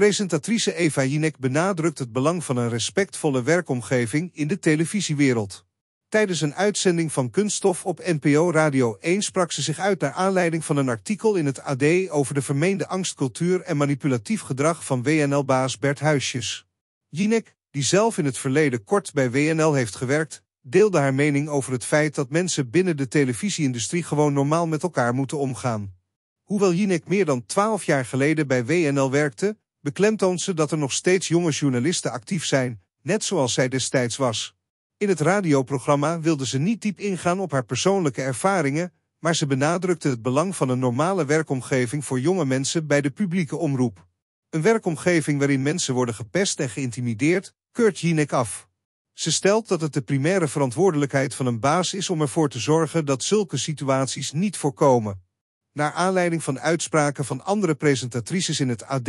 Presentatrice Eva Jinek benadrukt het belang van een respectvolle werkomgeving in de televisiewereld. Tijdens een uitzending van Kunststof op NPO Radio 1 sprak ze zich uit naar aanleiding van een artikel in het AD over de vermeende angstcultuur en manipulatief gedrag van WNL-baas Bert Huisjes. Jinek, die zelf in het verleden kort bij WNL heeft gewerkt, deelde haar mening over het feit dat mensen binnen de televisieindustrie gewoon normaal met elkaar moeten omgaan. Hoewel Jinek meer dan twaalf jaar geleden bij WNL werkte, beklemtoont ze dat er nog steeds jonge journalisten actief zijn, net zoals zij destijds was. In het radioprogramma wilde ze niet diep ingaan op haar persoonlijke ervaringen, maar ze benadrukte het belang van een normale werkomgeving voor jonge mensen bij de publieke omroep. Een werkomgeving waarin mensen worden gepest en geïntimideerd, keurt Jinek af. Ze stelt dat het de primaire verantwoordelijkheid van een baas is om ervoor te zorgen dat zulke situaties niet voorkomen. Naar aanleiding van uitspraken van andere presentatrices in het AD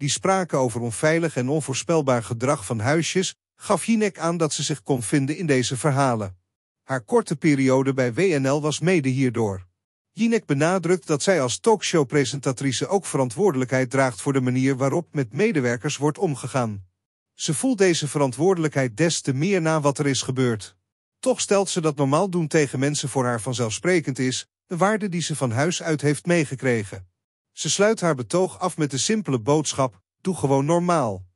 die spraken over onveilig en onvoorspelbaar gedrag van huisjes, gaf Jinek aan dat ze zich kon vinden in deze verhalen. Haar korte periode bij WNL was mede hierdoor. Jinek benadrukt dat zij als talkshowpresentatrice ook verantwoordelijkheid draagt voor de manier waarop met medewerkers wordt omgegaan. Ze voelt deze verantwoordelijkheid des te meer na wat er is gebeurd. Toch stelt ze dat normaal doen tegen mensen voor haar vanzelfsprekend is, de waarde die ze van huis uit heeft meegekregen. Ze sluit haar betoog af met de simpele boodschap, doe gewoon normaal.